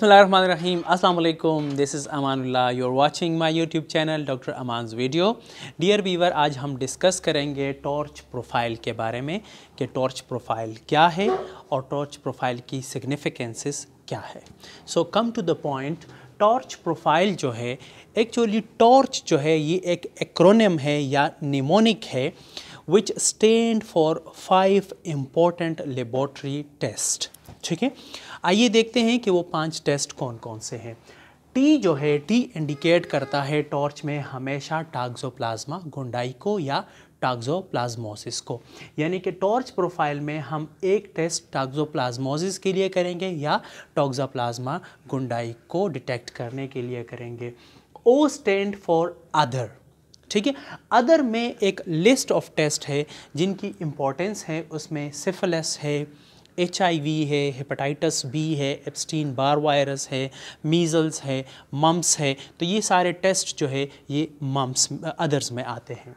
बसमीम अल्लाम this is Amanullah you are watching my YouTube channel doctor Aman's video dear viewer आज हम डिस्कस करेंगे टॉर्च प्रोफाइल के बारे में कि टॉर्च प्रोफाइल क्या है और टॉर्च प्रोफाइल की सिग्निफिकेंसेस क्या है so come to the point TORCH profile जो है एक्चुअली टॉर्च जो है ये एक एक्रोनियम है या निमोनिक है which stand for five important laboratory test ठीक है आइए देखते हैं कि वो पांच टेस्ट कौन कौन से हैं टी जो है टी इंडिकेट करता है टॉर्च में हमेशा टाग्जोप्लाज्मा को या टाग्जोप्लाज्मोसिस को यानी कि टॉर्च प्रोफाइल में हम एक टेस्ट टाग्जोप्लाज्मोसिस के लिए करेंगे या प्लाज्मा गुंडाई को डिटेक्ट करने के लिए करेंगे ओ स्टैंड फॉर अदर ठीक है अदर में एक लिस्ट ऑफ टेस्ट है जिनकी इम्पोर्टेंस है उसमें सिफिलिस है एच है हेपेटाइटस बी है एप्स्टीन बार वायरस है मीज़ल्स है मम्स है तो ये सारे टेस्ट जो है ये मम्स अदर्स में आते हैं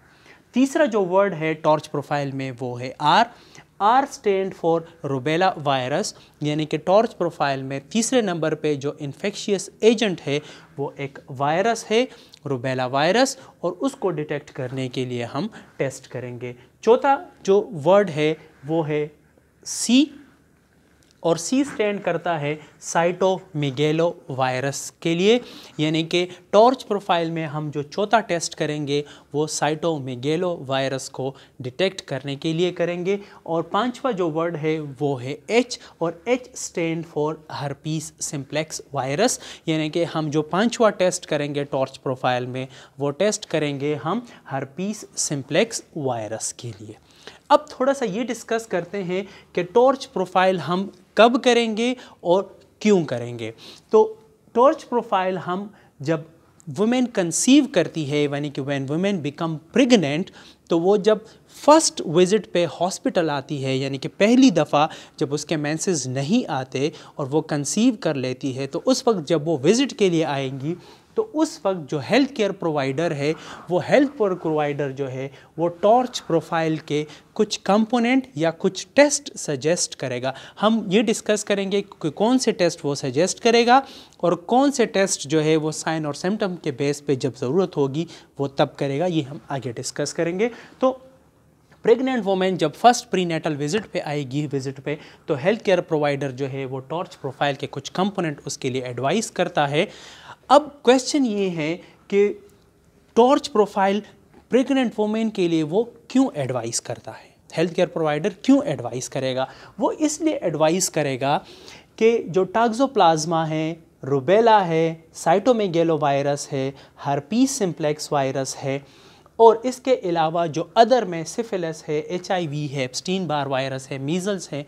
तीसरा जो वर्ड है टॉर्च प्रोफाइल में वो है R R stand for rubella virus यानी कि टॉर्च प्रोफाइल में तीसरे नंबर पे जो इन्फेक्शियस एजेंट है वो एक वायरस है रुबेला वायरस और उसको डिटेक्ट करने के लिए हम टेस्ट करेंगे चौथा जो वर्ड है वो है सी और सी स्टैंड करता है साइटोमिगेलो वायरस के लिए यानी कि टॉर्च प्रोफाइल में हम जो चौथा टेस्ट करेंगे वो साइटोमिगेलो वायरस को डिटेक्ट करने के लिए करेंगे और पांचवा जो वर्ड है वो है एच और H stand for herpes simplex virus यानी कि हम जो पांचवा टेस्ट करेंगे टॉर्च प्रोफाइल में वो टेस्ट करेंगे हम हरपीस सिम्प्लेक्स वायरस के लिए अब थोड़ा सा ये डिस्कस करते हैं कि टॉर्च प्रोफाइल हम कब करेंगे और क्यों करेंगे तो टॉर्च प्रोफाइल हम जब वुमेन कंसीव करती है यानी कि वैन वुमेन बिकम प्रेग्नेंट तो वो जब फर्स्ट विजिट पे हॉस्पिटल आती है यानी कि पहली दफ़ा जब उसके मैंसेज नहीं आते और वो कंसीव कर लेती है तो उस वक्त जब वो विज़िट के लिए आएंगी तो उस वक्त जो हेल्थ केयर प्रोवाइडर है वो हेल्थ प्रोवाइडर जो है वो टॉर्च प्रोफाइल के कुछ कंपोनेंट या कुछ टेस्ट सजेस्ट करेगा हम ये डिस्कस करेंगे कि कौन से टेस्ट वो सजेस्ट करेगा और कौन से टेस्ट जो है वो साइन और सिम्टम के बेस पे जब ज़रूरत होगी वो तब करेगा ये हम आगे डिस्कस करेंगे तो प्रेग्नेंट वोमेन जब फर्स्ट प्री नेटल विजिट पे आएगी विजिट पे तो हेल्थ केयर प्रोवाइडर जो है वो टॉर्च प्रोफाइल के कुछ कंपोनेंट उसके लिए एडवाइस करता है अब क्वेश्चन ये है कि टॉर्च प्रोफाइल प्रेग्नेंट वोमेन के लिए वो क्यों एडवाइस करता है हेल्थ केयर प्रोवाइडर क्यों एडवाइस करेगा वो इसलिए एडवाइस करेगा कि जो टाग्जोप्लाज्मा है रुबेला है साइटोमेगेलो वायरस है हरपीस सिम्प्लेक्स वायरस है और इसके अलावा जो अदर में सिफिलस है एच है एप्सटीन बार वायरस है मीज़ल्स है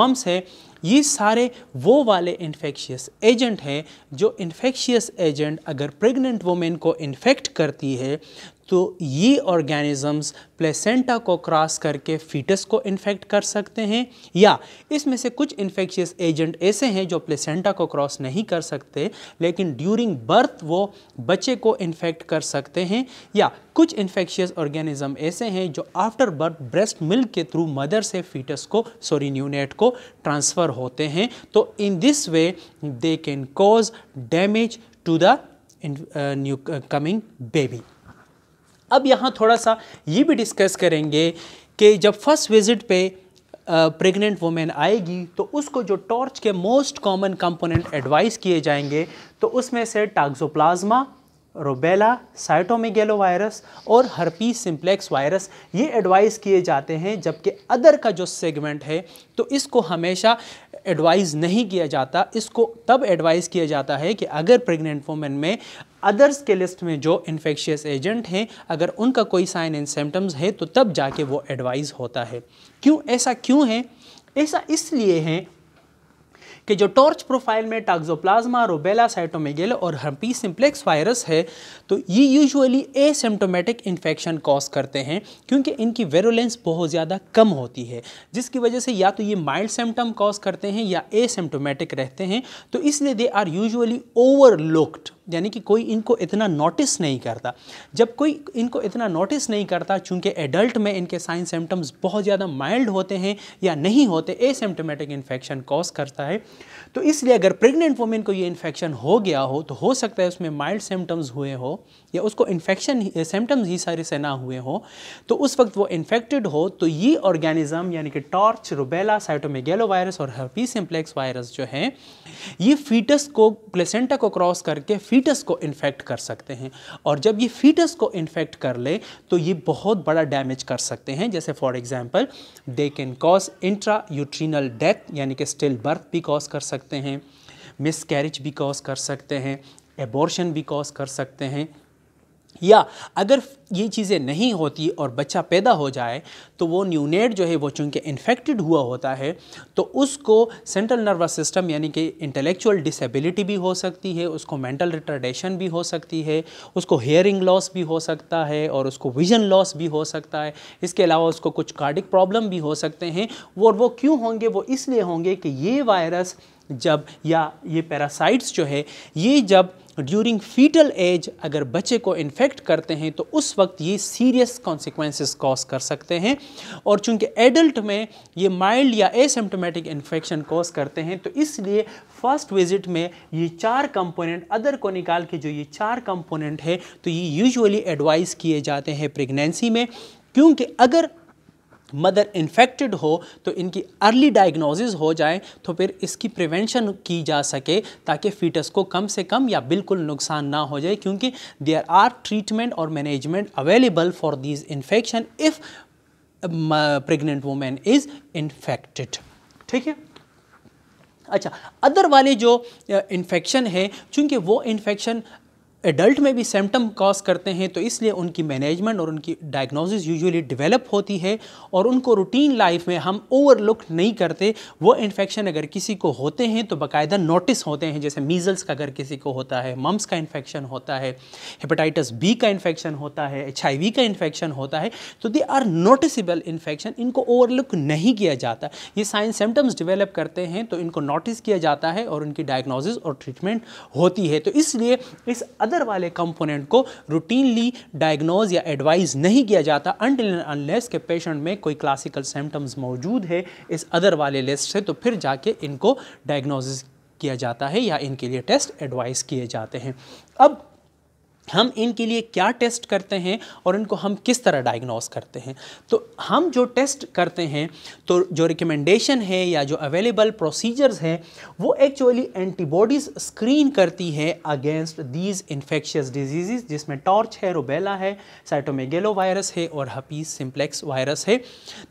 मम्स है ये सारे वो वाले इन्फेक्शियस एजेंट हैं जो इन्फेक्शियस एजेंट अगर प्रेग्नेंट वोमेन को इन्फेक्ट करती है तो ये ऑर्गेनिज़म्स प्लेसेंटा को क्रॉस करके फीटस को इन्फेक्ट कर सकते हैं या इसमें से कुछ इन्फेक्शियस एजेंट ऐसे हैं जो प्लेसेंटा को क्रॉस नहीं कर सकते लेकिन ड्यूरिंग बर्थ वो बच्चे को इन्फेक्ट कर सकते हैं या कुछ इन्फेक्शियस ऑर्गेनिज़म ऐसे हैं जो आफ्टर बर्थ ब्रेस्ट मिल्क के थ्रू मदर से फीटस को सॉरी न्यूनेट को ट्रांसफ़र होते हैं तो in this way they can cause damage to the new coming baby अब यहाँ थोड़ा सा ये भी डिस्कस करेंगे कि जब फर्स्ट विजिट पे प्रेग्नेंट वुमेन आएगी तो उसको जो टॉर्च के मोस्ट कॉमन कंपोनेंट एडवाइस किए जाएंगे तो उसमें से टाग्जोप्लाज्मा रोबेला साइटोमिगेलो वायरस और हर्पी सिंप्लेक्स वायरस ये एडवाइस किए जाते हैं जबकि अदर का जो सेगमेंट है तो इसको हमेशा एडवाइस नहीं किया जाता इसको तब एडवाइस किया जाता है कि अगर प्रेग्नेंट वुमेन में अदर्स के लिस्ट में जो इन्फेक्शियस एजेंट हैं अगर उनका कोई साइन एंड सिम्टम्स है तो तब जाके वो एडवाइज़ होता है क्यों ऐसा क्यों है ऐसा इसलिए है कि जो टॉर्च प्रोफाइल में टाक्सोप्लाज्मा रोबेला साइटोमेगेल और हम्पी सिम्प्लेक्स वायरस है तो ये यूजुअली एसिम्टोमेटिक इन्फेक्शन कॉज करते हैं क्योंकि इनकी वेरोलेंस बहुत ज़्यादा कम होती है जिसकी वजह से या तो ये माइल्ड सिम्टम कॉज करते हैं या एसिम्टोमेटिक रहते हैं तो इसलिए दे आर यूजुअली लुक्ड यानी कि कोई इनको इतना नोटिस नहीं करता जब कोई इनको इतना नोटिस नहीं करता चूँकि एडल्ट में इनके साइन सिम्टम्स बहुत ज़्यादा माइल्ड होते हैं या नहीं होते एसिम्टोमेटिक इन्फेक्शन कॉज करता है तो इसलिए अगर प्रेग्नेंट वुमेन को ये इन्फेक्शन हो गया हो तो हो सकता है उसमें माइल्ड सिम्टम्स हुए हो या उसको इन्फेक्शन सिम्टम्स ही सारे से ना हुए हो तो उस वक्त वो इन्फेक्टेड हो तो ये ऑर्गेनिज़म यानी कि टॉर्च रुबेला साइटोमेगेलो वायरस और हर्पी सिम्प्लेक्स वायरस जो है ये फीटस को प्लेसेंटा को क्रॉस करके फीटस को इन्फेक्ट कर सकते हैं और जब ये फीटस को इन्फेक्ट कर ले तो ये बहुत बड़ा डैमेज कर सकते हैं जैसे for example they can cause intra uterine death यानी कि स्टिल बर्थ भी कॉज कर सकते हैं मिस कैरिज भी कॉज कर सकते हैं एबॉर्शन भी कॉज कर सकते हैं या अगर ये चीज़ें नहीं होती और बच्चा पैदा हो जाए तो वो न्यूनेट जो है वो चूँकि इन्फेक्टेड हुआ होता है तो उसको सेंट्रल नर्वस सिस्टम यानी कि इंटेलेक्चुअल डिसेबिलिटी भी हो सकती है उसको मेंटल रिटर्डेशन भी हो सकती है उसको हेयरिंग लॉस भी हो सकता है और उसको विजन लॉस भी हो सकता है इसके अलावा उसको कुछ कार्डिक प्रॉब्लम भी हो सकते हैं और वो क्यों होंगे वो इसलिए होंगे कि ये वायरस जब या ये पैरासाइट्स जो है ये जब ड्यूरिंग फीटल एज अगर बच्चे को इन्फेक्ट करते हैं तो उस वक्त ये सीरियस कॉन्सिक्वेंसेस कॉज कर सकते हैं और चूंकि एडल्ट में ये माइल्ड या एसिम्टोमेटिक इन्फेक्शन कॉज करते हैं तो इसलिए फर्स्ट विजिट में ये चार कंपोनेंट अदर को निकाल के जो ये चार कंपोनेंट है तो ये यूजुअली एडवाइस किए जाते हैं प्रेगनेंसी में क्योंकि अगर मदर इन्फेक्टेड हो तो इनकी अर्ली डायग्नोसिस हो जाए तो फिर इसकी प्रिवेंशन की जा सके ताकि फीटस को कम से कम या बिल्कुल नुकसान ना हो जाए क्योंकि देयर आर ट्रीटमेंट और management available for these infection if pregnant women is infected ठीक है अच्छा अदर वाले जो इन्फेक्शन है चूँकि वो इन्फेक्शन एडल्ट में भी सिम्टम कॉज करते हैं तो इसलिए उनकी मैनेजमेंट और उनकी डायग्नोसिस यूजुअली डेवलप होती है और उनको रूटीन लाइफ में हम ओवरलुक नहीं करते वो इन्फेक्शन अगर किसी को होते हैं तो बाकायदा नोटिस होते हैं जैसे मीज़ल्स का अगर किसी को होता है मम्स का इन्फेक्शन होता है हेपेटाइटिस बी का इन्फेक्शन होता है एच का इन्फेक्शन होता है तो दे आर नोटिसबल इन्फेक्शन इनको ओवरलुक नहीं किया जाता ये साइन सिम्टम्स डिवेलप करते हैं तो इनको नोटिस किया जाता है और उनकी डायग्नोसिस और ट्रीटमेंट होती है तो इसलिए इस अदर वाले कंपोनेंट को रूटीनली डायग्नोज या एडवाइज नहीं किया जाता अनटिल अनलेस के पेशेंट में कोई क्लासिकल सिम्टम्स मौजूद है इस अदर वाले लिस्ट से तो फिर जाके इनको डायग्नोसिस किया जाता है या इनके लिए टेस्ट एडवाइस किए जाते हैं अब हम इनके लिए क्या टेस्ट करते हैं और इनको हम किस तरह डायग्नोस करते हैं तो हम जो टेस्ट करते हैं तो जो रिकमेंडेशन है या जो अवेलेबल प्रोसीजर्स हैं वो एक्चुअली एंटीबॉडीज़ स्क्रीन करती है अगेंस्ट दीज इन्फेक्शियस डिजीज़ जिसमें टॉर्च है रुबेला है साइटोमेगेलो वायरस है और हपीज सिम्प्लेक्स वायरस है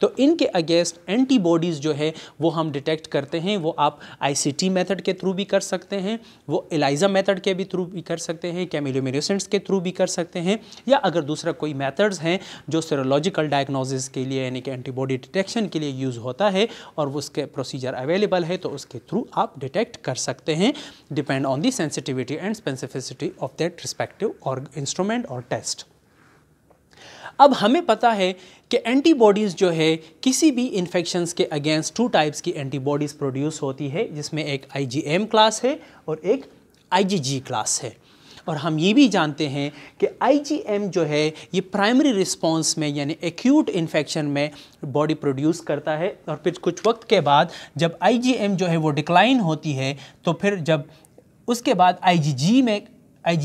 तो इनके अगेंस्ट एंटीबॉडीज़ जो है वो हम डिटेक्ट करते हैं वो आप आई मेथड के थ्रू भी कर सकते हैं वो एलाइजा मेथड के भी थ्रू भी कर सकते हैं कैमिलोमिनोसेंट के थ्रू भी कर सकते हैं या अगर दूसरा कोई मैथड्स हैं जो सेरोलॉजिकल डायग्नोसिस के लिए यानी कि एंटीबॉडी डिटेक्शन के लिए यूज़ होता है और उसके प्रोसीजर अवेलेबल है तो उसके थ्रू आप डिटेक्ट कर सकते हैं depend on the sensitivity and specificity of that respective और इंस्ट्रूमेंट और टेस्ट अब हमें पता है कि एंटीबॉडीज़ जो है किसी भी इन्फेक्शंस के अगेंस्ट टू टाइप्स की एंटीबॉडीज़ प्रोड्यूस होती है जिसमें एक आईजीएम क्लास है और एक आईजीजी क्लास है और हम ये भी जानते हैं कि आई जो है ये प्राइमरी रिस्पॉन्स में यानी एक्यूट इन्फेक्शन में बॉडी प्रोड्यूस करता है और फिर कुछ वक्त के बाद जब आई जो है वो डिक्लाइन होती है तो फिर जब उसके बाद आई में आई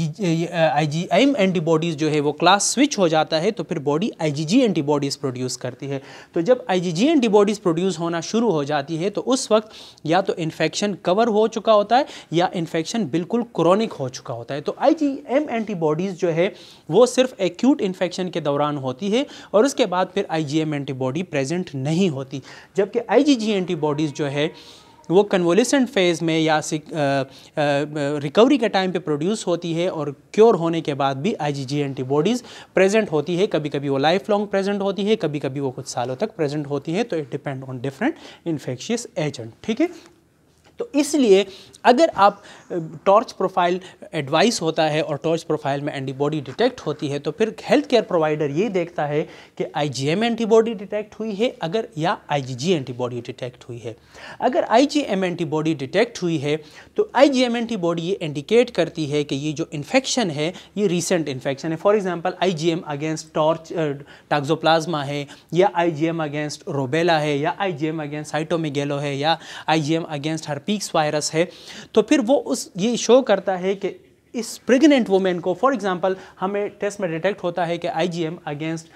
जी आई एंटीबॉडीज़ जो है वो क्लास स्विच हो जाता है तो फिर बॉडी आई एंटीबॉडीज़ प्रोड्यूस करती है तो जब आई एंटीबॉडीज़ प्रोड्यूस होना शुरू हो जाती है तो उस वक्त या तो इन्फेक्शन कवर हो चुका होता है या इन्फेक्शन बिल्कुल क्रॉनिक हो चुका होता है तो आई एंटीबॉडीज़ जो है वो सिर्फ एक्यूट इन्फेक्शन के दौरान होती है और उसके बाद फिर आई एंटीबॉडी प्रेजेंट नहीं होती जबकि आई एंटीबॉडीज़ जो है वो कन्वोलिसेंट फेज़ में या रिकवरी के टाइम पे प्रोड्यूस होती है और क्योर होने के बाद भी आईजीजी एंटीबॉडीज़ प्रेजेंट होती है कभी कभी वो लाइफ लॉन्ग प्रेजेंट होती है कभी कभी वो कुछ सालों तक प्रेजेंट होती है तो it depend on different infectious agent ठीक है तो इसलिए अगर आप टॉर्च प्रोफाइल एडवाइस होता है और टॉर्च प्रोफाइल में एंटीबॉडी डिटेक्ट होती है तो फिर हेल्थ केयर प्रोवाइडर ये देखता है कि आई एंटीबॉडी डिटेक्ट हुई है अगर या आई एंटीबॉडी डिटेक्ट हुई है अगर आई एंटीबॉडी डिटेक्ट हुई है तो आई एंटीबॉडी ये इंडिकेट करती है कि ये जो इन्फेक्शन है ये रिसेंट इन्फेक्शन है for example IgM against TORCH toxoplasma है या आईजीएम अगेंस्ट रोबेला है या आईजीएम अगेंस्ट साइटोमिगेलो है या आईजीएम अगेंस्ट हरपीक्स वायरस है तो फिर वो उस इस ये शो करता है कि इस प्रेग्नेंट वुमेन को फॉर एग्जांपल हमें टेस्ट में डिटेक्ट होता है कि IgM against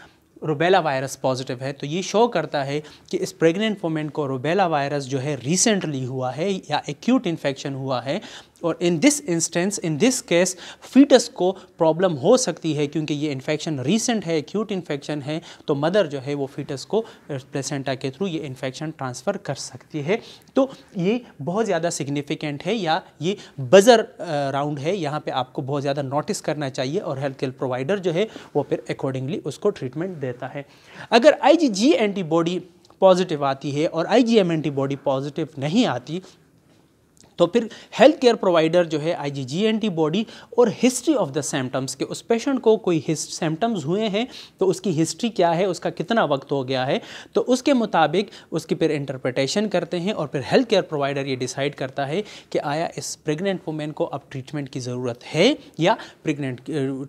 rubella virus positive है तो ये शो करता है कि इस प्रेग्नेंट वुमेन को रुबेला वायरस जो है रिसेंटली हुआ है या एक्यूट इन्फेक्शन हुआ है और in this instance in this case fetus को प्रॉब्लम हो सकती है क्योंकि ये इन्फेक्शन रीसेंट है एक्यूट इन्फेक्शन है तो मदर जो है वो फीटस को प्लेसेंटा uh, के थ्रू ये इन्फेक्शन ट्रांसफ़र कर सकती है तो ये बहुत ज़्यादा सिग्निफिकेंट है या ये बज़र राउंड uh, है यहाँ पे आपको बहुत ज़्यादा नोटिस करना चाहिए और हेल्थ केयर प्रोवाइडर जो है वो फिर अकॉर्डिंगली उसको ट्रीटमेंट देता है अगर आई एंटीबॉडी पॉजिटिव आती है और आई एंटीबॉडी पॉजिटिव नहीं आती तो फिर हेल्थ केयर प्रोवाइडर जो है I G G antibody और हिस्ट्री ऑफ द सिम्टम्स के उस पेशेंट को कोई सिम्टम्स हुए हैं तो उसकी हिस्ट्री क्या है उसका कितना वक्त हो गया है तो उसके मुताबिक उसकी फिर इंटरप्रटेशन करते हैं और फिर हेल्थ केयर प्रोवाइडर ये डिसाइड करता है कि आया इस प्रेगनेंट वुमेन को अब ट्रीटमेंट की ज़रूरत है या प्रेगनेंट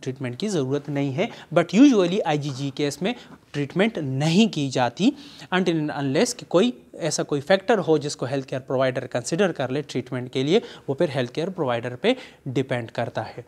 ट्रीटमेंट की ज़रूरत नहीं है बट जी आईजीजी केस में ट्रीटमेंट नहीं की जाती अनटिल अनलेस कि कोई ऐसा कोई फैक्टर हो जिसको हेल्थ केयर प्रोवाइडर कंसिडर कर ले ट्रीटमेंट के लिए वो फिर हेल्थ केयर प्रोवाइडर पे डिपेंड करता है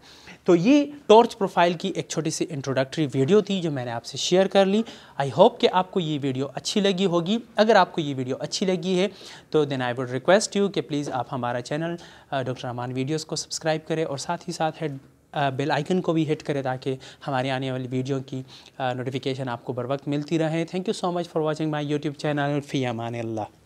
तो ये टॉर्च प्रोफाइल की एक छोटी सी इंट्रोडक्टरी वीडियो थी जो मैंने आपसे शेयर कर ली आई होप कि आपको ये वीडियो अच्छी लगी होगी अगर आपको ये वीडियो अच्छी लगी है तो then I would request you कि प्लीज़ आप हमारा चैनल डॉक्टर अमान वीडियोज़ को सब्सक्राइब करें और साथ ही साथ हेड बेल आइकन को भी हिट करें ताकि हमारी आने वाली वीडियो की नोटिफिकेशन आपको बर वक्त मिलती रहे thank you so much for watching my YouTube channel फ़ी अमान अल्लाह